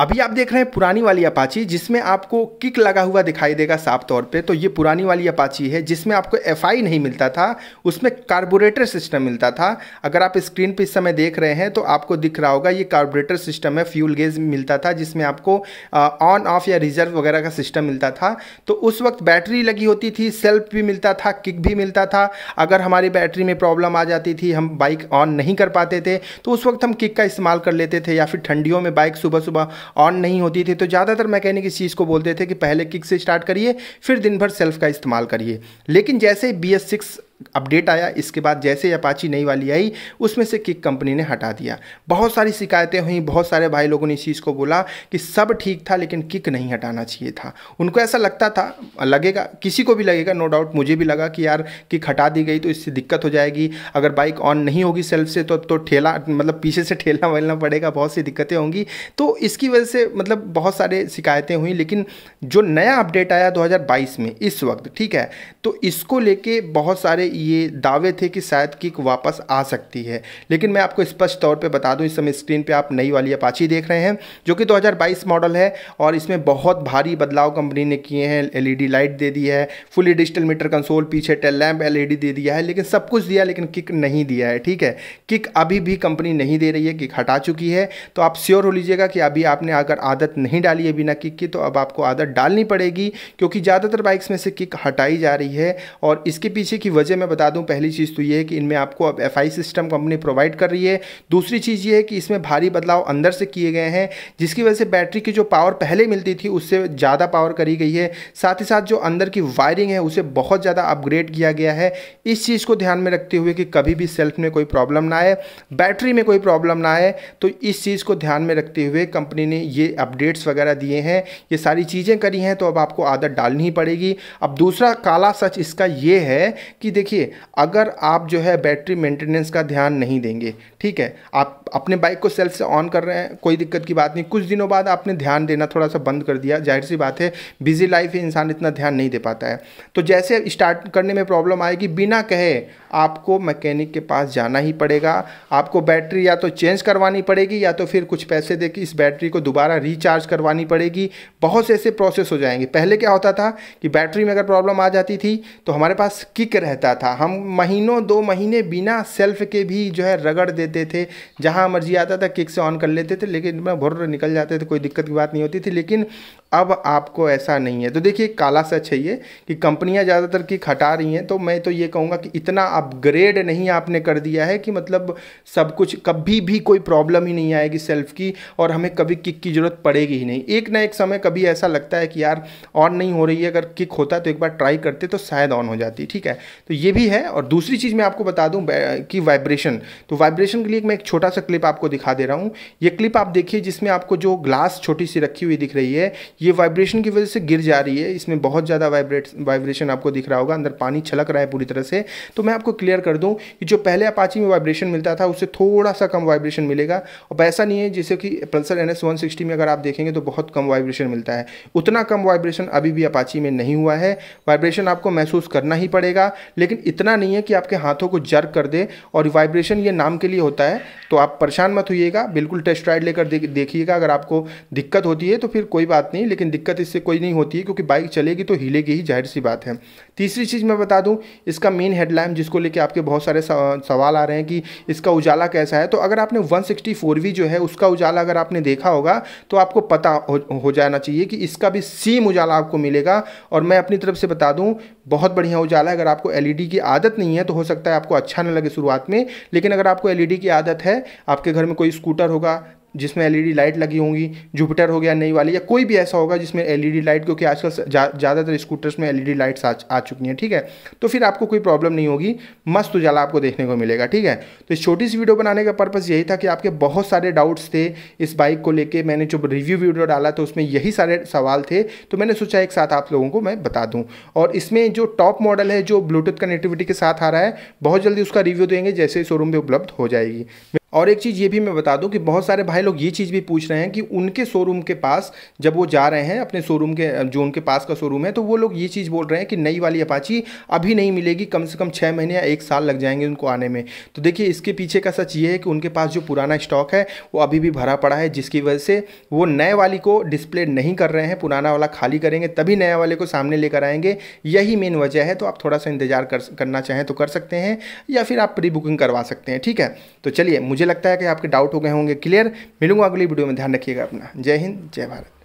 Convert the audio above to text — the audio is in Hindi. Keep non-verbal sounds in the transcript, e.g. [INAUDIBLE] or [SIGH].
अभी आप देख रहे हैं पुरानी वाली अपाची जिसमें आपको किक लगा हुआ दिखाई देगा साफ तौर पे तो ये पुरानी वाली अपाची है जिसमें आपको एफ नहीं मिलता था उसमें कार्बोरेटर सिस्टम मिलता था अगर आप स्क्रीन पे इस समय देख रहे हैं तो आपको दिख रहा होगा ये कार्बोरेटर सिस्टम है फ्यूल गेज मिलता था जिसमें आपको ऑन ऑफ या रिजर्व वगैरह का सिस्टम मिलता था तो उस वक्त बैटरी लगी होती थी सेल्फ भी मिलता था किक भी मिलता था अगर हमारी बैटरी में प्रॉब्लम आ जाती थी हम बाइक ऑन नहीं कर पाते थे तो उस वक्त हम किक का इस्तेमाल कर लेते थे या फिर ठंडियों में बाइक सुबह सुबह ऑन नहीं होती थी तो ज़्यादातर मैकेनिक इस चीज़ को बोलते थे कि पहले किक से स्टार्ट करिए फिर दिन भर सेल्फ का इस्तेमाल करिए लेकिन जैसे बी एस सिक्स अपडेट आया इसके बाद जैसे अपाची नई वाली आई उसमें से किक कंपनी ने हटा दिया बहुत सारी शिकायतें हुई बहुत सारे भाई लोगों ने इस चीज़ को बोला कि सब ठीक था लेकिन किक नहीं हटाना चाहिए था उनको ऐसा लगता था लगेगा किसी को भी लगेगा नो डाउट मुझे भी लगा कि यार किक हटा दी गई तो इससे दिक्कत हो जाएगी अगर बाइक ऑन नहीं होगी सेल्फ से तो तो ठेला मतलब पीछे से ठेलना [LAUGHS] वेलना पड़ेगा बहुत सी दिक्कतें होंगी तो इसकी वजह से मतलब बहुत सारे शिकायतें हुई लेकिन जो नया अपडेट आया दो में इस वक्त ठीक है तो इसको लेके बहुत सारे ये दावे थे कि शायद किक वापस आ सकती है लेकिन मैं आपको स्पष्ट तौर पे बता दूं इस समय स्क्रीन पे आप नई वाली अपाची देख रहे हैं जो कि 2022 मॉडल है और इसमें बहुत भारी बदलाव कंपनी ने किए हैं एलईडी e लाइट दे दी है फुली डिजिटल मीटर कंसोल पीछे टेल लैम्प एल e दे दिया है लेकिन सब कुछ दिया लेकिन किक नहीं दिया है ठीक है किक अभी भी कंपनी नहीं दे रही है किक हटा चुकी है तो आप श्योर हो लीजिएगा कि अभी आपने अगर आदत नहीं डाली है बिना किक की तो अब आपको आदत डालनी पड़ेगी क्योंकि ज़्यादातर बाइक्स में से किक हटाई जा रही है है और इसके पीछे की वजह मैं बता दूं पहली चीज़ तो ये है कि इनमें आपको अब एफ सिस्टम कंपनी प्रोवाइड कर रही है दूसरी चीज़ ये है कि इसमें भारी बदलाव अंदर से किए गए हैं जिसकी वजह से बैटरी की जो पावर पहले मिलती थी उससे ज़्यादा पावर करी गई है साथ ही साथ जो अंदर की वायरिंग है उसे बहुत ज़्यादा अपग्रेड किया गया है इस चीज़ को ध्यान में रखते हुए कि कभी भी सेल्फ में कोई प्रॉब्लम ना आए बैटरी में कोई प्रॉब्लम ना आए तो इस चीज़ को ध्यान में रखते हुए कंपनी ने ये अपडेट्स वगैरह दिए हैं ये सारी चीज़ें करी हैं तो अब आपको आदत डालनी ही पड़ेगी अब दूसरा काला सच इसका ये है कि देखिए अगर आप जो है बैटरी मेंटेनेंस का ध्यान नहीं देंगे ठीक है आप अपने बाइक को सेल्फ से ऑन कर रहे हैं कोई दिक्कत की बात नहीं कुछ दिनों बाद आपने ध्यान देना थोड़ा सा बंद कर दिया जाहिर सी बात है बिजी लाइफ है इंसान इतना ध्यान नहीं दे पाता है तो जैसे स्टार्ट करने में प्रॉब्लम आएगी बिना कहे आपको मैकेनिक के पास जाना ही पड़ेगा आपको बैटरी या तो चेंज करवानी पड़ेगी या तो फिर कुछ पैसे दे इस बैटरी को दोबारा रिचार्ज करवानी पड़ेगी बहुत से ऐसे प्रोसेस हो जाएंगे पहले क्या होता था कि बैटरी में अगर प्रॉब्लम आ जाती थी थी तो हमारे पास किक रहता था हम महीनों दो महीने बिना सेल्फ के भी जो है रगड़ देते थे जहाँ मर्जी आता था किक से ऑन कर लेते थे लेकिन भर निकल जाते थे कोई दिक्कत की बात नहीं होती थी लेकिन अब आपको ऐसा नहीं है तो देखिए काला सच है ये कि कंपनियां ज़्यादातर की खटा रही हैं तो मैं तो ये कहूँगा कि इतना अपग्रेड नहीं आपने कर दिया है कि मतलब सब कुछ कभी भी कोई प्रॉब्लम ही नहीं आएगी सेल्फ की और हमें कभी किक की ज़रूरत पड़ेगी ही नहीं एक ना एक समय कभी ऐसा लगता है कि यार ऑन नहीं हो रही है अगर किक होता तो एक बार ट्राई करते तो शायद ऑन हो जाती ठीक है तो ये भी है और दूसरी चीज़ मैं आपको बता दूँ कि वाइब्रेशन तो वाइब्रेशन के लिए मैं एक छोटा सा क्लिप आपको दिखा दे रहा हूँ ये क्लिप आप देखिए जिसमें आपको जो ग्लास छोटी सी रखी हुई दिख रही है ये वाइब्रेशन की वजह से गिर जा रही है इसमें बहुत ज़्यादा वाइब्रेट वाइब्रेशन आपको दिख रहा होगा अंदर पानी छलक रहा है पूरी तरह से तो मैं आपको क्लियर कर दूँ कि जो पहले अपाची में वाइब्रेशन मिलता था उससे थोड़ा सा कम वाइब्रेशन मिलेगा और ऐसा नहीं है जैसे कि पल्सर एन एस में अगर आप देखेंगे तो बहुत कम वाइब्रेशन मिलता है उतना कम वाइब्रेशन अभी भी अपाची में नहीं हुआ है वाइब्रेशन आपको महसूस करना ही पड़ेगा लेकिन इतना नहीं है कि आपके हाथों को जर्क कर दे और वाइब्रेशन ये नाम के लिए होता है तो आप परेशान मत होइएगा बिल्कुल टेस्ट राइड लेकर देखिएगा अगर आपको दिक्कत होती है तो फिर कोई बात नहीं नहीं लेकिन दिक्कत इससे कोई नहीं होती है क्योंकि बाइक चलेगी तो हिलेगी ही जाहिर सी बात है तीसरी चीज़ मैं बता दूँ इसका मेन हेडलैम्प जिसको लेके आपके बहुत सारे सवाल आ रहे हैं कि इसका उजाला कैसा है तो अगर आपने वन सिक्सटी जो है उसका उजाला अगर आपने देखा होगा तो आपको पता हो, जाना चाहिए कि इसका भी सेम उजाला आपको मिलेगा और मैं अपनी तरफ से बता दूँ बहुत बढ़िया उजाला है अगर आपको एल e की आदत नहीं है तो हो सकता है आपको अच्छा ना लगे शुरुआत में लेकिन अगर आपको एल e की आदत है आपके घर में कोई स्कूटर होगा जिसमें एलईडी लाइट e लगी होंगी जुपिटर हो गया नई वाली या कोई भी ऐसा होगा जिसमें एलईडी लाइट e क्योंकि आजकल ज़्यादातर स्कूटर्स में एलईडी लाइट्स आ, आ चुकी हैं ठीक है तो फिर आपको कोई प्रॉब्लम नहीं होगी मस्त उजाला आपको देखने को मिलेगा ठीक है तो इस छोटी सी वीडियो बनाने का पर्पज़ यही था कि आपके बहुत सारे डाउट्स थे इस बाइक को लेकर मैंने जो रिव्यू वीडियो डाला तो उसमें यही सारे सवाल थे तो मैंने सोचा एक साथ आप लोगों को मैं बता दूँ और इसमें जो टॉप मॉडल है जो ब्लूटूथ कनेक्टिविटी के साथ आ रहा है बहुत जल्दी उसका रिव्यू देंगे जैसे शोरूम में उपलब्ध हो जाएगी और एक चीज़ ये भी मैं बता दूं कि बहुत सारे भाई लोग ये चीज़ भी पूछ रहे हैं कि उनके शोरूम के पास जब वो जा रहे हैं अपने शोरूम के जो उनके पास का शोरूम है तो वो लोग ये चीज़ बोल रहे हैं कि नई वाली अपाची अभी नहीं मिलेगी कम से कम छः महीने या एक साल लग जाएंगे उनको आने में तो देखिए इसके पीछे का सच ये है कि उनके पास जो पुराना स्टॉक है वो अभी भी भरा पड़ा है जिसकी वजह से वो नए वाली को डिस्प्ले नहीं कर रहे हैं पुराना वाला खाली करेंगे तभी नए वाले को सामने लेकर आएंगे यही मेन वजह है तो आप थोड़ा सा इंतजार करना चाहें तो कर सकते हैं या फिर आप प्री बुकिंग करवा सकते हैं ठीक है तो चलिए मुझे लगता है कि आपके डाउट हो गए होंगे क्लियर मिलूंगा अगली वीडियो में ध्यान रखिएगा अपना जय हिंद जय भारत